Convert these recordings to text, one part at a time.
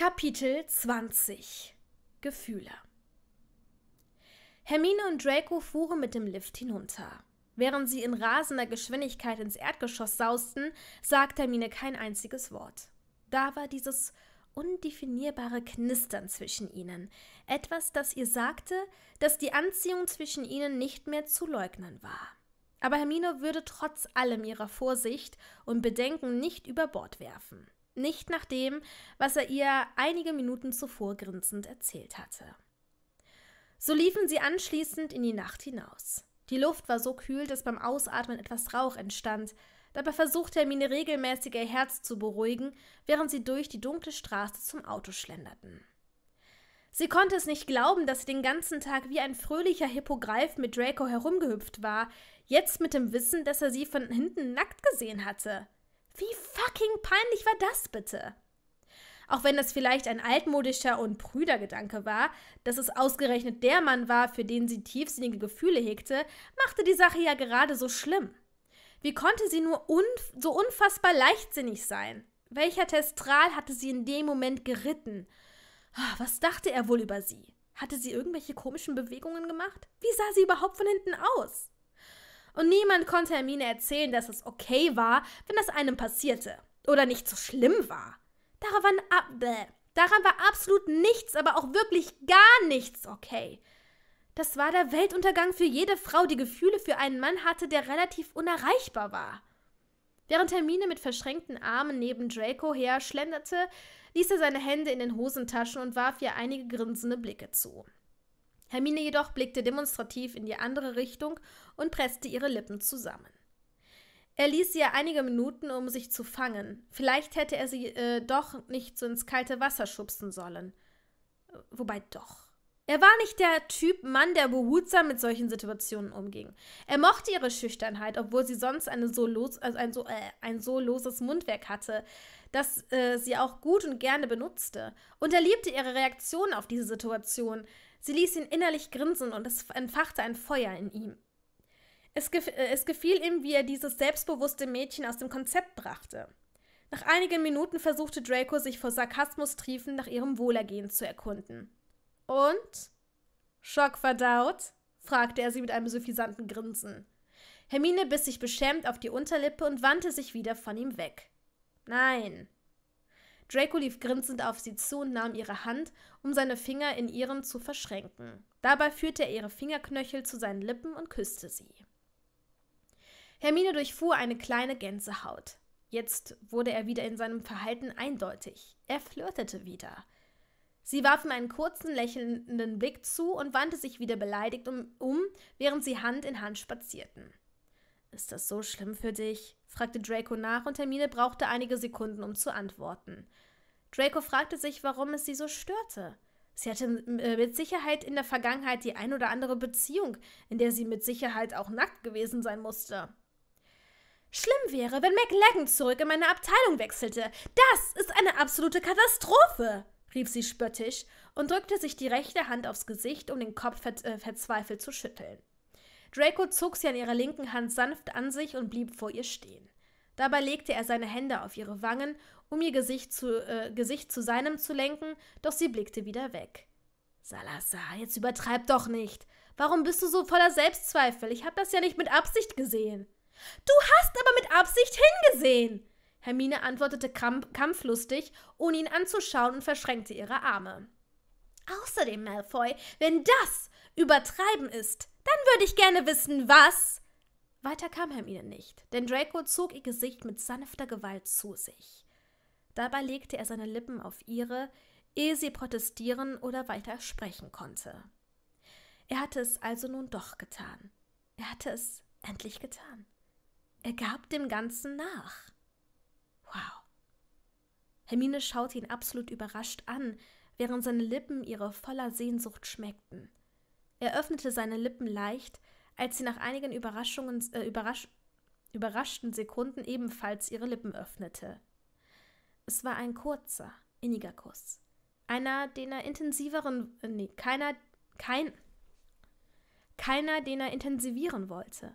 Kapitel 20 Gefühle Hermine und Draco fuhren mit dem Lift hinunter. Während sie in rasender Geschwindigkeit ins Erdgeschoss sausten, sagte Hermine kein einziges Wort. Da war dieses undefinierbare Knistern zwischen ihnen, etwas, das ihr sagte, dass die Anziehung zwischen ihnen nicht mehr zu leugnen war. Aber Hermine würde trotz allem ihrer Vorsicht und Bedenken nicht über Bord werfen. Nicht nach dem, was er ihr einige Minuten zuvor grinsend erzählt hatte. So liefen sie anschließend in die Nacht hinaus. Die Luft war so kühl, dass beim Ausatmen etwas Rauch entstand. Dabei versuchte Hermine regelmäßig ihr Herz zu beruhigen, während sie durch die dunkle Straße zum Auto schlenderten. Sie konnte es nicht glauben, dass sie den ganzen Tag wie ein fröhlicher Hippogreif mit Draco herumgehüpft war, jetzt mit dem Wissen, dass er sie von hinten nackt gesehen hatte. Wie fucking peinlich war das bitte? Auch wenn das vielleicht ein altmodischer und prüder Gedanke war, dass es ausgerechnet der Mann war, für den sie tiefsinnige Gefühle hegte, machte die Sache ja gerade so schlimm. Wie konnte sie nur unf so unfassbar leichtsinnig sein? Welcher Testral hatte sie in dem Moment geritten? Ah, was dachte er wohl über sie? Hatte sie irgendwelche komischen Bewegungen gemacht? Wie sah sie überhaupt von hinten aus? Und niemand konnte Hermine erzählen, dass es okay war, wenn das einem passierte. Oder nicht so schlimm war. Daran, daran war absolut nichts, aber auch wirklich gar nichts okay. Das war der Weltuntergang für jede Frau, die Gefühle für einen Mann hatte, der relativ unerreichbar war. Während Hermine mit verschränkten Armen neben Draco her schlenderte, ließ er seine Hände in den Hosentaschen und warf ihr einige grinsende Blicke zu. Hermine jedoch blickte demonstrativ in die andere Richtung und presste ihre Lippen zusammen. Er ließ sie ja einige Minuten, um sich zu fangen. Vielleicht hätte er sie äh, doch nicht so ins kalte Wasser schubsen sollen. Wobei doch. Er war nicht der Typ Mann, der behutsam mit solchen Situationen umging. Er mochte ihre Schüchternheit, obwohl sie sonst so los, also ein, so, äh, ein, so, loses Mundwerk hatte, das äh, sie auch gut und gerne benutzte. Und er liebte ihre Reaktion auf diese Situation, Sie ließ ihn innerlich grinsen und es entfachte ein Feuer in ihm. Es, gef äh, es gefiel ihm, wie er dieses selbstbewusste Mädchen aus dem Konzept brachte. Nach einigen Minuten versuchte Draco, sich vor Sarkasmus triefend nach ihrem Wohlergehen zu erkunden. Und? Schockverdaut? fragte er sie mit einem suffisanten Grinsen. Hermine biss sich beschämt auf die Unterlippe und wandte sich wieder von ihm weg. Nein, Draco lief grinsend auf sie zu und nahm ihre Hand, um seine Finger in ihren zu verschränken. Dabei führte er ihre Fingerknöchel zu seinen Lippen und küsste sie. Hermine durchfuhr eine kleine Gänsehaut. Jetzt wurde er wieder in seinem Verhalten eindeutig. Er flirtete wieder. Sie warf ihm einen kurzen, lächelnden Blick zu und wandte sich wieder beleidigt um, um während sie Hand in Hand spazierten. Ist das so schlimm für dich? fragte Draco nach und Hermine brauchte einige Sekunden, um zu antworten. Draco fragte sich, warum es sie so störte. Sie hatte äh, mit Sicherheit in der Vergangenheit die ein oder andere Beziehung, in der sie mit Sicherheit auch nackt gewesen sein musste. Schlimm wäre, wenn McLaggen zurück in meine Abteilung wechselte. Das ist eine absolute Katastrophe, rief sie spöttisch und drückte sich die rechte Hand aufs Gesicht, um den Kopf ver äh, verzweifelt zu schütteln. Draco zog sie an ihrer linken Hand sanft an sich und blieb vor ihr stehen. Dabei legte er seine Hände auf ihre Wangen, um ihr Gesicht zu, äh, Gesicht zu seinem zu lenken, doch sie blickte wieder weg. Salazar, jetzt übertreib doch nicht. Warum bist du so voller Selbstzweifel? Ich hab das ja nicht mit Absicht gesehen. Du hast aber mit Absicht hingesehen. Hermine antwortete kamp kampflustig, ohne ihn anzuschauen und verschränkte ihre Arme. Außerdem, Malfoy, wenn das Übertreiben ist, dann würde ich gerne wissen, was. Weiter kam Hermine nicht, denn Draco zog ihr Gesicht mit sanfter Gewalt zu sich. Dabei legte er seine Lippen auf ihre, ehe sie protestieren oder weiter sprechen konnte. Er hatte es also nun doch getan. Er hatte es endlich getan. Er gab dem Ganzen nach. Wow. Hermine schaute ihn absolut überrascht an, während seine Lippen ihre voller Sehnsucht schmeckten. Er öffnete seine Lippen leicht, als sie nach einigen Überraschungen, äh, überrasch, überraschten Sekunden ebenfalls ihre Lippen öffnete. Es war ein kurzer, inniger Kuss. Einer, den er intensiveren, äh, nee, keiner, kein, keiner, den er intensivieren wollte.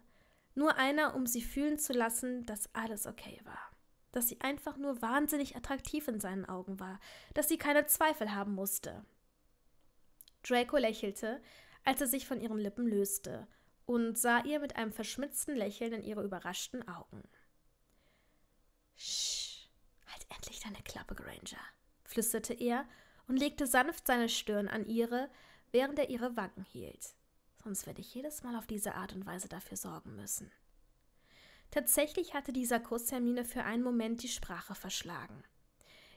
Nur einer, um sie fühlen zu lassen, dass alles okay war. Dass sie einfach nur wahnsinnig attraktiv in seinen Augen war. Dass sie keine Zweifel haben musste. Draco lächelte, als er sich von ihren Lippen löste und sah ihr mit einem verschmitzten Lächeln in ihre überraschten Augen. Sch, halt endlich deine Klappe, Granger, flüsterte er und legte sanft seine Stirn an ihre, während er ihre Wangen hielt. Sonst werde ich jedes Mal auf diese Art und Weise dafür sorgen müssen. Tatsächlich hatte dieser Kuss Hermine für einen Moment die Sprache verschlagen.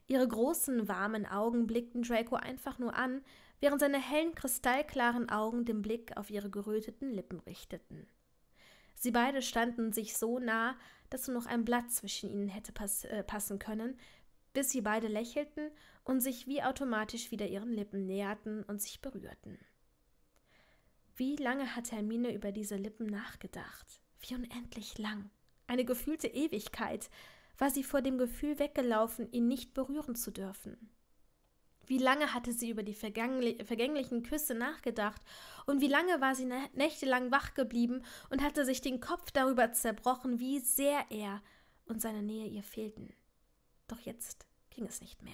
Ihre großen, warmen Augen blickten Draco einfach nur an, während seine hellen, kristallklaren Augen den Blick auf ihre geröteten Lippen richteten. Sie beide standen sich so nah, dass nur noch ein Blatt zwischen ihnen hätte pass äh, passen können, bis sie beide lächelten und sich wie automatisch wieder ihren Lippen näherten und sich berührten. Wie lange hat Hermine über diese Lippen nachgedacht? Wie unendlich lang. Eine gefühlte Ewigkeit war sie vor dem Gefühl weggelaufen, ihn nicht berühren zu dürfen. Wie lange hatte sie über die vergänglichen Küsse nachgedacht und wie lange war sie nächtelang wach geblieben und hatte sich den Kopf darüber zerbrochen, wie sehr er und seine Nähe ihr fehlten. Doch jetzt ging es nicht mehr.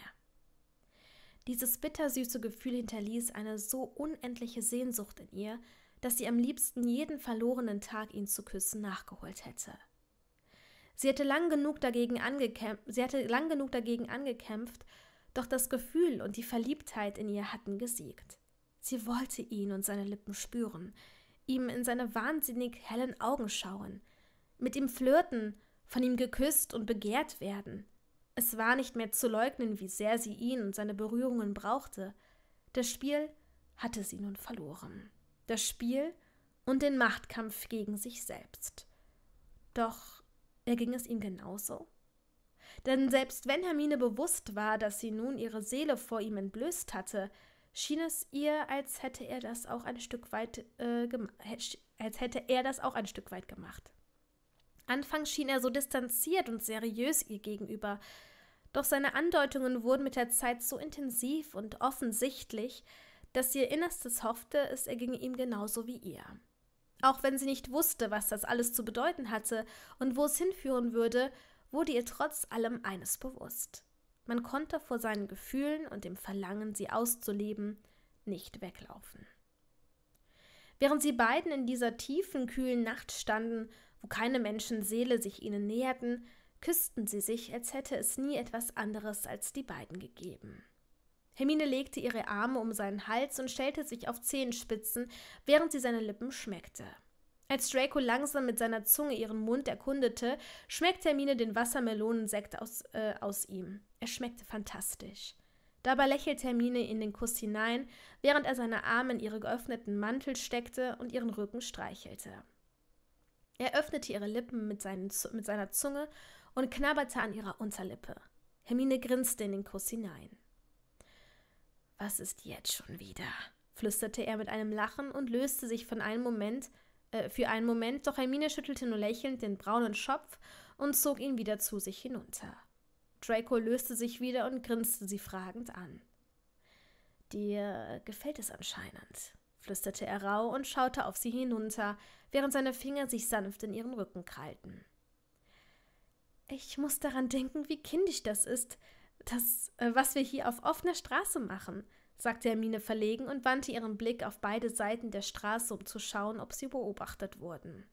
Dieses bittersüße Gefühl hinterließ eine so unendliche Sehnsucht in ihr, dass sie am liebsten jeden verlorenen Tag ihn zu küssen nachgeholt hätte. Sie hatte lang genug dagegen, angekämp sie hatte lang genug dagegen angekämpft, doch das Gefühl und die Verliebtheit in ihr hatten gesiegt. Sie wollte ihn und seine Lippen spüren, ihm in seine wahnsinnig hellen Augen schauen, mit ihm flirten, von ihm geküsst und begehrt werden. Es war nicht mehr zu leugnen, wie sehr sie ihn und seine Berührungen brauchte. Das Spiel hatte sie nun verloren. Das Spiel und den Machtkampf gegen sich selbst. Doch erging es ihm genauso? Denn selbst wenn Hermine bewusst war, dass sie nun ihre Seele vor ihm entblößt hatte, schien es ihr, als hätte er das auch ein Stück weit äh, als hätte er das auch ein Stück weit gemacht. Anfangs schien er so distanziert und seriös ihr gegenüber, doch seine Andeutungen wurden mit der Zeit so intensiv und offensichtlich, dass ihr Innerstes hoffte, es erginge ihm genauso wie ihr. Auch wenn sie nicht wusste, was das alles zu bedeuten hatte und wo es hinführen würde, wurde ihr trotz allem eines bewusst. Man konnte vor seinen Gefühlen und dem Verlangen, sie auszuleben, nicht weglaufen. Während sie beiden in dieser tiefen, kühlen Nacht standen, wo keine Menschenseele sich ihnen näherten, küssten sie sich, als hätte es nie etwas anderes als die beiden gegeben. Hermine legte ihre Arme um seinen Hals und stellte sich auf Zehenspitzen, während sie seine Lippen schmeckte. Als Draco langsam mit seiner Zunge ihren Mund erkundete, schmeckte Hermine den Wassermelonensekt aus, äh, aus ihm. Er schmeckte fantastisch. Dabei lächelte Hermine in den Kuss hinein, während er seine Arme in ihre geöffneten Mantel steckte und ihren Rücken streichelte. Er öffnete ihre Lippen mit, seinen, mit seiner Zunge und knabberte an ihrer Unterlippe. Hermine grinste in den Kuss hinein. Was ist jetzt schon wieder? flüsterte er mit einem Lachen und löste sich von einem Moment äh, für einen Moment, doch Hermine schüttelte nur lächelnd den braunen Schopf und zog ihn wieder zu sich hinunter. Draco löste sich wieder und grinste sie fragend an. Dir gefällt es anscheinend, flüsterte er rau und schaute auf sie hinunter, während seine Finger sich sanft in ihren Rücken krallten. Ich muss daran denken, wie kindisch das ist, das, äh, was wir hier auf offener Straße machen, sagte Hermine verlegen und wandte ihren Blick auf beide Seiten der Straße, um zu schauen, ob sie beobachtet wurden.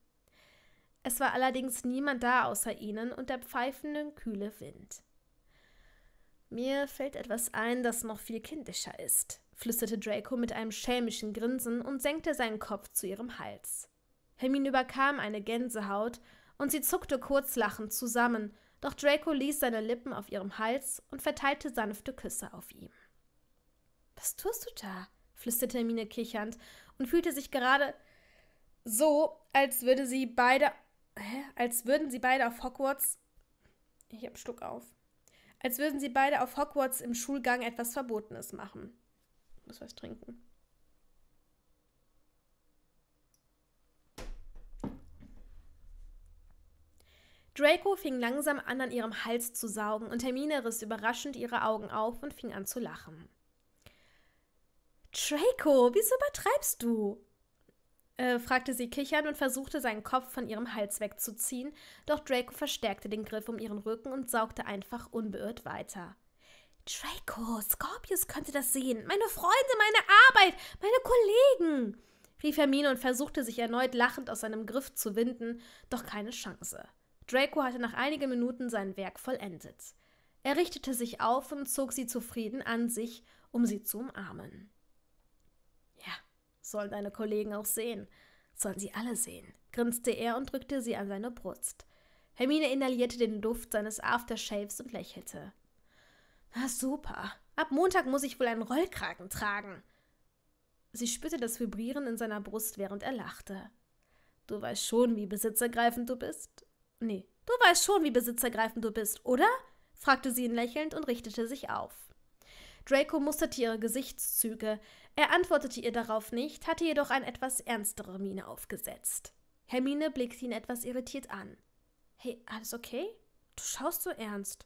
Es war allerdings niemand da außer ihnen und der pfeifende, kühle Wind. Mir fällt etwas ein, das noch viel kindischer ist, flüsterte Draco mit einem schelmischen Grinsen und senkte seinen Kopf zu ihrem Hals. Hermine überkam eine Gänsehaut und sie zuckte kurz lachend zusammen, doch Draco ließ seine Lippen auf ihrem Hals und verteilte sanfte Küsse auf ihm. Was tust du da? flüsterte Hermine kichernd und fühlte sich gerade so, als würde sie beide. Hä? Als würden sie beide auf Hogwarts. Ich hab Schluck auf. Als würden sie beide auf Hogwarts im Schulgang etwas Verbotenes machen. Ich muss was trinken. Draco fing langsam an, an ihrem Hals zu saugen, und Hermine riss überraschend ihre Augen auf und fing an zu lachen. Draco, wieso übertreibst du? Äh, fragte sie kichernd und versuchte, seinen Kopf von ihrem Hals wegzuziehen, doch Draco verstärkte den Griff um ihren Rücken und saugte einfach unbeirrt weiter. Draco, Scorpius könnte das sehen. Meine Freunde, meine Arbeit, meine Kollegen, rief Hermine und versuchte sich erneut lachend aus seinem Griff zu winden, doch keine Chance. Draco hatte nach einigen Minuten sein Werk vollendet. Er richtete sich auf und zog sie zufrieden an sich, um sie zu umarmen sollen deine Kollegen auch sehen. Sollen sie alle sehen, grinste er und drückte sie an seine Brust. Hermine inhalierte den Duft seines Aftershaves und lächelte. Na super, ab Montag muss ich wohl einen Rollkragen tragen. Sie spürte das Vibrieren in seiner Brust, während er lachte. Du weißt schon, wie besitzergreifend du bist. Nee, du weißt schon, wie besitzergreifend du bist, oder? fragte sie ihn lächelnd und richtete sich auf. Draco musterte ihre Gesichtszüge. Er antwortete ihr darauf nicht, hatte jedoch eine etwas ernstere Miene aufgesetzt. Hermine blickte ihn etwas irritiert an. Hey, alles okay? Du schaust so ernst.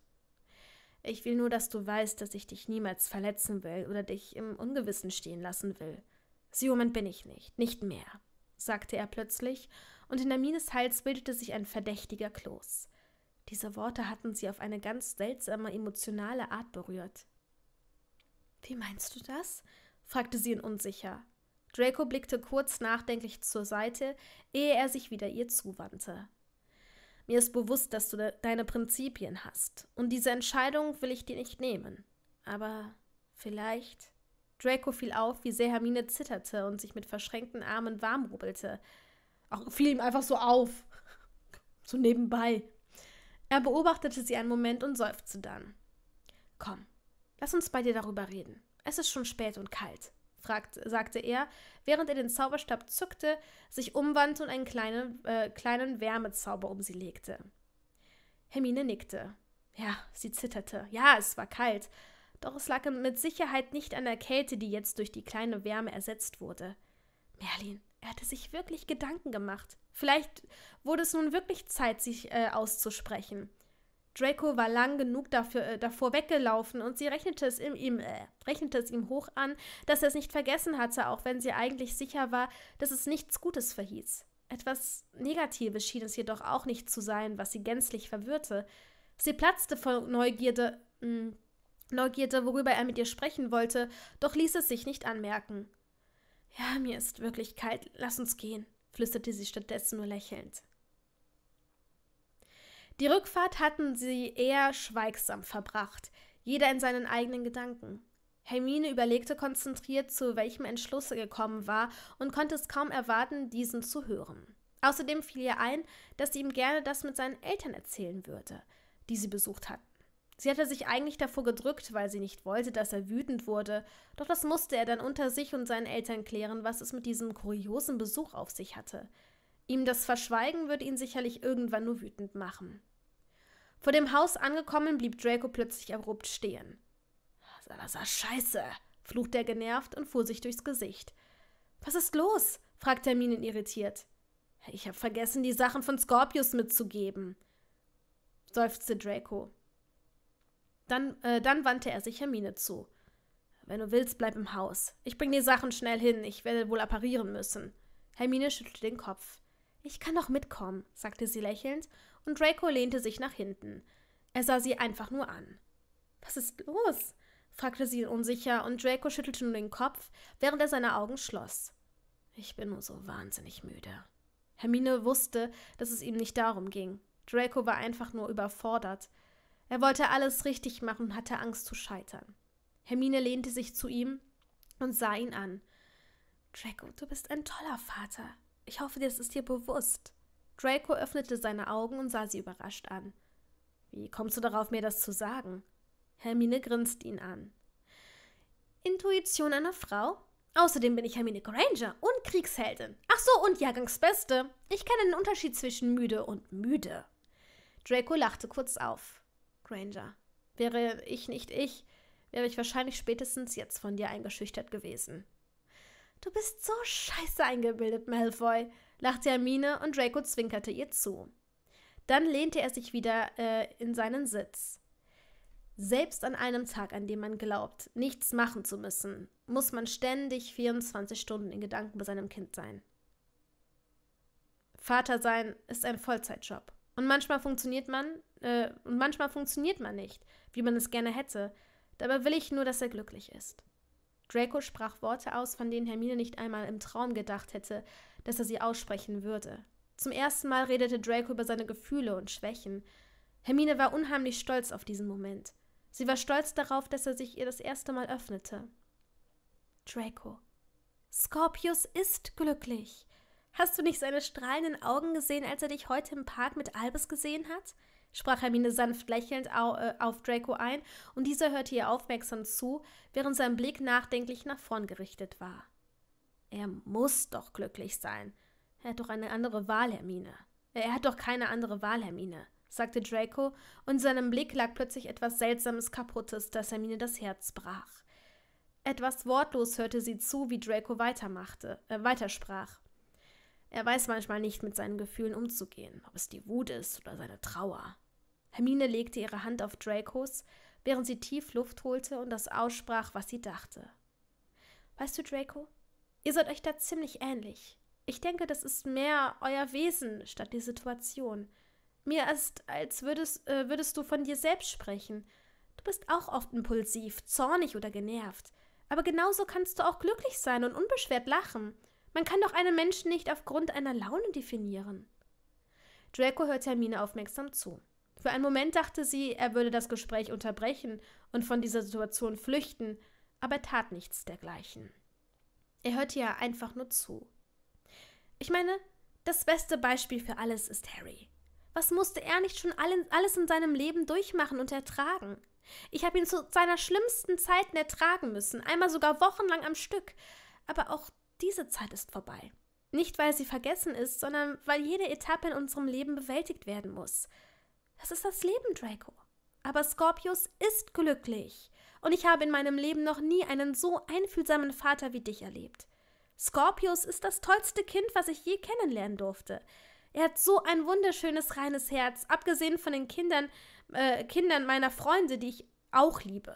Ich will nur, dass du weißt, dass ich dich niemals verletzen will oder dich im Ungewissen stehen lassen will. Siumen bin ich nicht, nicht mehr, sagte er plötzlich, und in Hermines Hals bildete sich ein verdächtiger Kloß. Diese Worte hatten sie auf eine ganz seltsame emotionale Art berührt. Wie meinst du das? fragte sie ihn unsicher. Draco blickte kurz nachdenklich zur Seite, ehe er sich wieder ihr zuwandte. Mir ist bewusst, dass du de deine Prinzipien hast, und diese Entscheidung will ich dir nicht nehmen. Aber vielleicht. Draco fiel auf, wie sehr Hermine zitterte und sich mit verschränkten Armen warm rubbelte. Auch fiel ihm einfach so auf. So nebenbei. Er beobachtete sie einen Moment und seufzte dann. Komm, Lass uns bei dir darüber reden. Es ist schon spät und kalt, fragt, sagte er, während er den Zauberstab zückte, sich umwandte und einen kleinen, äh, kleinen Wärmezauber um sie legte. Hermine nickte. Ja, sie zitterte. Ja, es war kalt. Doch es lag mit Sicherheit nicht an der Kälte, die jetzt durch die kleine Wärme ersetzt wurde. Merlin, er hatte sich wirklich Gedanken gemacht. Vielleicht wurde es nun wirklich Zeit, sich äh, auszusprechen. Draco war lang genug dafür, äh, davor weggelaufen und sie rechnete es ihm, äh, rechnete es ihm hoch an, dass er es nicht vergessen hatte, auch wenn sie eigentlich sicher war, dass es nichts Gutes verhieß. Etwas Negatives schien es jedoch auch nicht zu sein, was sie gänzlich verwirrte. Sie platzte vor Neugierde, mh, hm, Neugierde, worüber er mit ihr sprechen wollte, doch ließ es sich nicht anmerken. Ja, mir ist wirklich kalt, lass uns gehen, flüsterte sie stattdessen nur lächelnd. Die Rückfahrt hatten sie eher schweigsam verbracht, jeder in seinen eigenen Gedanken. Hermine überlegte konzentriert, zu welchem Entschluss sie gekommen war und konnte es kaum erwarten, diesen zu hören. Außerdem fiel ihr ein, dass sie ihm gerne das mit seinen Eltern erzählen würde, die sie besucht hatten. Sie hatte sich eigentlich davor gedrückt, weil sie nicht wollte, dass er wütend wurde, doch das musste er dann unter sich und seinen Eltern klären, was es mit diesem kuriosen Besuch auf sich hatte. Ihm das Verschweigen würde ihn sicherlich irgendwann nur wütend machen. Vor dem Haus angekommen, blieb Draco plötzlich abrupt stehen. Salazar, scheiße, fluchte er genervt und fuhr sich durchs Gesicht. Was ist los? fragte Hermine irritiert. Ich habe vergessen, die Sachen von Scorpius mitzugeben, seufzte Draco. Dann, äh, dann wandte er sich Hermine zu. Wenn du willst, bleib im Haus. Ich bringe die Sachen schnell hin. Ich werde wohl apparieren müssen. Hermine schüttelte den Kopf. Ich kann doch mitkommen, sagte sie lächelnd, und Draco lehnte sich nach hinten. Er sah sie einfach nur an. Was ist los? fragte sie unsicher, und Draco schüttelte nur den Kopf, während er seine Augen schloss. Ich bin nur so wahnsinnig müde. Hermine wusste, dass es ihm nicht darum ging. Draco war einfach nur überfordert. Er wollte alles richtig machen und hatte Angst zu scheitern. Hermine lehnte sich zu ihm und sah ihn an. Draco, du bist ein toller Vater. Ich hoffe, das ist dir bewusst. Draco öffnete seine Augen und sah sie überrascht an. Wie kommst du darauf, mir das zu sagen? Hermine grinst ihn an. Intuition einer Frau? Außerdem bin ich Hermine Granger und Kriegsheldin. Ach so, und Jahrgangsbeste. Ich kenne den Unterschied zwischen müde und müde. Draco lachte kurz auf. Granger, wäre ich nicht ich, wäre ich wahrscheinlich spätestens jetzt von dir eingeschüchtert gewesen. Du bist so scheiße eingebildet, Malfoy, lachte Hermine und Draco zwinkerte ihr zu. Dann lehnte er sich wieder äh, in seinen Sitz. Selbst an einem Tag, an dem man glaubt, nichts machen zu müssen, muss man ständig 24 Stunden in Gedanken bei seinem Kind sein. Vater sein ist ein Vollzeitjob. Und manchmal funktioniert man, äh, und manchmal funktioniert man nicht, wie man es gerne hätte. Dabei will ich nur, dass er glücklich ist. Draco sprach Worte aus, von denen Hermine nicht einmal im Traum gedacht hätte, dass er sie aussprechen würde. Zum ersten Mal redete Draco über seine Gefühle und Schwächen. Hermine war unheimlich stolz auf diesen Moment. Sie war stolz darauf, dass er sich ihr das erste Mal öffnete. Draco. Scorpius ist glücklich. Hast du nicht seine strahlenden Augen gesehen, als er dich heute im Park mit Albus gesehen hat? sprach Hermine sanft lächelnd äh, auf Draco ein, und dieser hörte ihr aufmerksam zu, während sein Blick nachdenklich nach vorn gerichtet war. Er muss doch glücklich sein. Er hat doch eine andere Wahl, Hermine. Er hat doch keine andere Wahl, Hermine, sagte Draco, und in seinem Blick lag plötzlich etwas seltsames Kaputtes, das Hermine das Herz brach. Etwas wortlos hörte sie zu, wie Draco weitermachte, äh, weitersprach. Er weiß manchmal nicht, mit seinen Gefühlen umzugehen, ob es die Wut ist oder seine Trauer. Hermine legte ihre Hand auf Dracos, während sie tief Luft holte und das aussprach, was sie dachte. Weißt du, Draco, ihr seid euch da ziemlich ähnlich. Ich denke, das ist mehr euer Wesen statt die Situation. Mir ist, als würdest, äh, würdest du von dir selbst sprechen. Du bist auch oft impulsiv, zornig oder genervt. Aber genauso kannst du auch glücklich sein und unbeschwert lachen. Man kann doch einen Menschen nicht aufgrund einer Laune definieren. Draco hört Hermine aufmerksam zu. Für einen Moment dachte sie, er würde das Gespräch unterbrechen und von dieser Situation flüchten, aber er tat nichts dergleichen. Er hörte ja einfach nur zu. Ich meine, das beste Beispiel für alles ist Harry. Was musste er nicht schon alles in seinem Leben durchmachen und ertragen? Ich habe ihn zu seiner schlimmsten Zeiten ertragen müssen, einmal sogar wochenlang am Stück. Aber auch diese Zeit ist vorbei. Nicht, weil sie vergessen ist, sondern weil jede Etappe in unserem Leben bewältigt werden muss. Das ist das Leben, Draco. Aber Scorpius ist glücklich. Und ich habe in meinem Leben noch nie einen so einfühlsamen Vater wie dich erlebt. Scorpius ist das tollste Kind, was ich je kennenlernen durfte. Er hat so ein wunderschönes, reines Herz, abgesehen von den Kindern, äh, Kindern meiner Freunde, die ich auch liebe.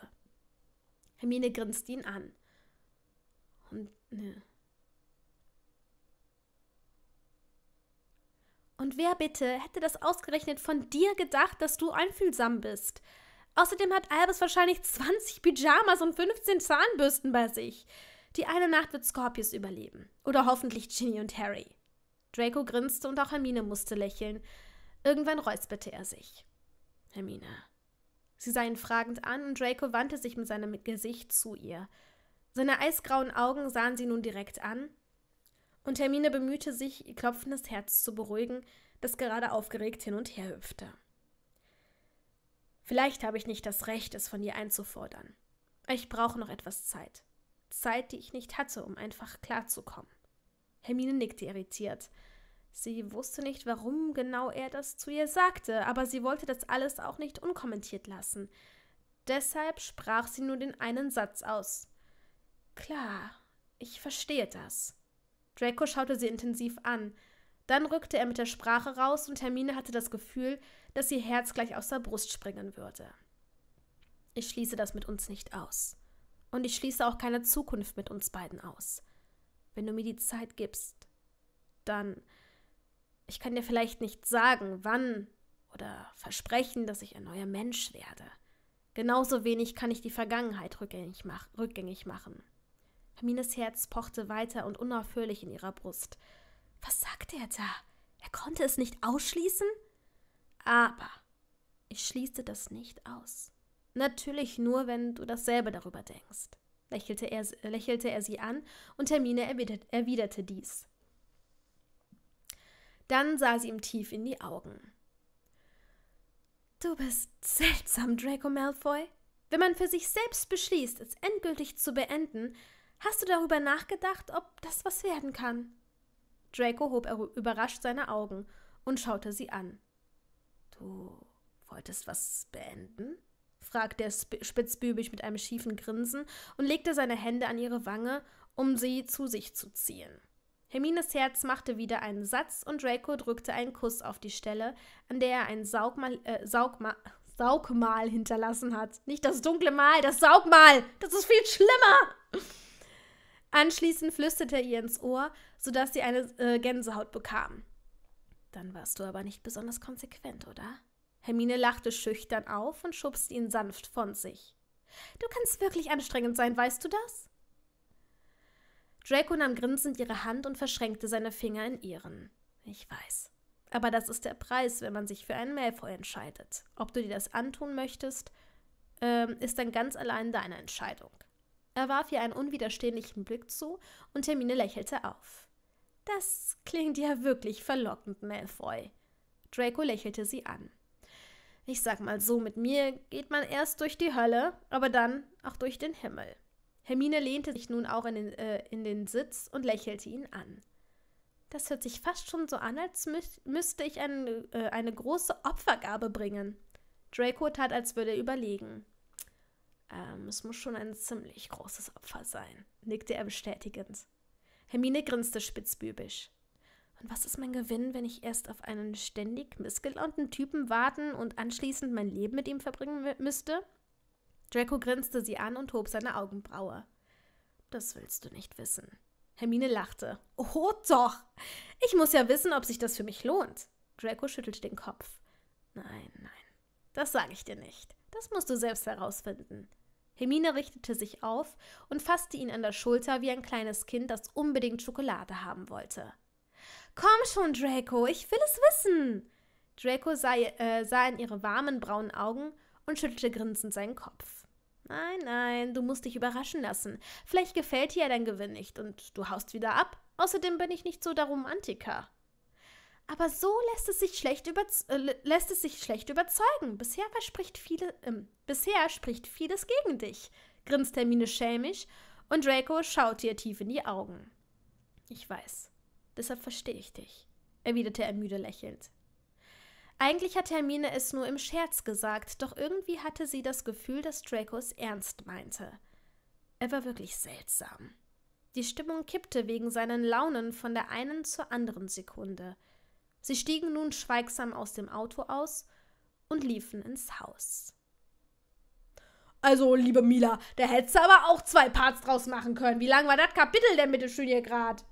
Hermine grinst ihn an. Und ne, Und wer bitte hätte das ausgerechnet von dir gedacht, dass du einfühlsam bist? Außerdem hat Albus wahrscheinlich 20 Pyjamas und 15 Zahnbürsten bei sich. Die eine Nacht wird Scorpius überleben. Oder hoffentlich Ginny und Harry. Draco grinste und auch Hermine musste lächeln. Irgendwann räusperte er sich. Hermine. Sie sah ihn fragend an und Draco wandte sich mit seinem Gesicht zu ihr. Seine eisgrauen Augen sahen sie nun direkt an und Hermine bemühte sich, ihr klopfendes Herz zu beruhigen, das gerade aufgeregt hin und her hüpfte. Vielleicht habe ich nicht das Recht, es von dir einzufordern. Ich brauche noch etwas Zeit. Zeit, die ich nicht hatte, um einfach klarzukommen. Hermine nickte irritiert. Sie wusste nicht, warum genau er das zu ihr sagte, aber sie wollte das alles auch nicht unkommentiert lassen. Deshalb sprach sie nur den einen Satz aus. Klar, ich verstehe das. Draco schaute sie intensiv an. Dann rückte er mit der Sprache raus und Hermine hatte das Gefühl, dass ihr Herz gleich aus der Brust springen würde. Ich schließe das mit uns nicht aus. Und ich schließe auch keine Zukunft mit uns beiden aus. Wenn du mir die Zeit gibst, dann. Ich kann dir vielleicht nicht sagen, wann oder versprechen, dass ich ein neuer Mensch werde. Genauso wenig kann ich die Vergangenheit rückgängig, mach rückgängig machen. Hermines Herz pochte weiter und unaufhörlich in ihrer Brust. Was sagte er da? Er konnte es nicht ausschließen? Aber ich schließe das nicht aus. Natürlich nur, wenn du dasselbe darüber denkst, lächelte er, lächelte er sie an und Hermine erwiderte, erwiderte dies. Dann sah sie ihm tief in die Augen. Du bist seltsam, Draco Malfoy. Wenn man für sich selbst beschließt, es endgültig zu beenden, Hast du darüber nachgedacht, ob das was werden kann? Draco hob überrascht seine Augen und schaute sie an. Du wolltest was beenden? fragte er spitzbübig mit einem schiefen Grinsen und legte seine Hände an ihre Wange, um sie zu sich zu ziehen. Hermines Herz machte wieder einen Satz und Draco drückte einen Kuss auf die Stelle, an der er ein Saugmal, äh, Saugma, Saugmal hinterlassen hat. Nicht das dunkle Mal, das Saugmal! Das ist viel schlimmer! Anschließend flüsterte er ihr ins Ohr, sodass sie eine äh, Gänsehaut bekam. Dann warst du aber nicht besonders konsequent, oder? Hermine lachte schüchtern auf und schubste ihn sanft von sich. Du kannst wirklich anstrengend sein, weißt du das? Draco nahm grinsend ihre Hand und verschränkte seine Finger in ihren. Ich weiß. Aber das ist der Preis, wenn man sich für einen Malfoy entscheidet. Ob du dir das antun möchtest, ähm, ist dann ganz allein deine Entscheidung. Er warf ihr einen unwiderstehlichen Blick zu und Hermine lächelte auf. Das klingt ja wirklich verlockend, Malfoy. Draco lächelte sie an. Ich sag mal so, mit mir geht man erst durch die Hölle, aber dann auch durch den Himmel. Hermine lehnte sich nun auch in den, äh, in den Sitz und lächelte ihn an. Das hört sich fast schon so an, als mü müsste ich ein, äh, eine große Opfergabe bringen. Draco tat, als würde er überlegen. Ähm, es muss schon ein ziemlich großes Opfer sein, nickte er bestätigend. Hermine grinste spitzbübisch. Und was ist mein Gewinn, wenn ich erst auf einen ständig missgelaunten Typen warten und anschließend mein Leben mit ihm verbringen müsste? Draco grinste sie an und hob seine Augenbraue. Das willst du nicht wissen. Hermine lachte. Oh doch! Ich muss ja wissen, ob sich das für mich lohnt. Draco schüttelte den Kopf. Nein, nein, das sage ich dir nicht. Das musst du selbst herausfinden. Hermine richtete sich auf und fasste ihn an der Schulter wie ein kleines Kind, das unbedingt Schokolade haben wollte. Komm schon, Draco, ich will es wissen! Draco sah, äh, sah in ihre warmen braunen Augen und schüttelte grinsend seinen Kopf. Nein, nein, du musst dich überraschen lassen. Vielleicht gefällt dir ja dein Gewinn nicht und du haust wieder ab. Außerdem bin ich nicht so der Romantiker. Aber so lässt es sich schlecht, überz äh, lässt es sich schlecht überzeugen. Bisher, verspricht viele, äh, bisher spricht vieles gegen dich, grinst Hermine schämisch und Draco schaut ihr tief in die Augen. Ich weiß, deshalb verstehe ich dich, erwiderte er müde lächelnd. Eigentlich hat Hermine es nur im Scherz gesagt, doch irgendwie hatte sie das Gefühl, dass Draco es ernst meinte. Er war wirklich seltsam. Die Stimmung kippte wegen seinen Launen von der einen zur anderen Sekunde – Sie stiegen nun schweigsam aus dem Auto aus und liefen ins Haus. Also, liebe Mila, da hättest du aber auch zwei Parts draus machen können. Wie lang war das Kapitel denn bitte schön hier grad?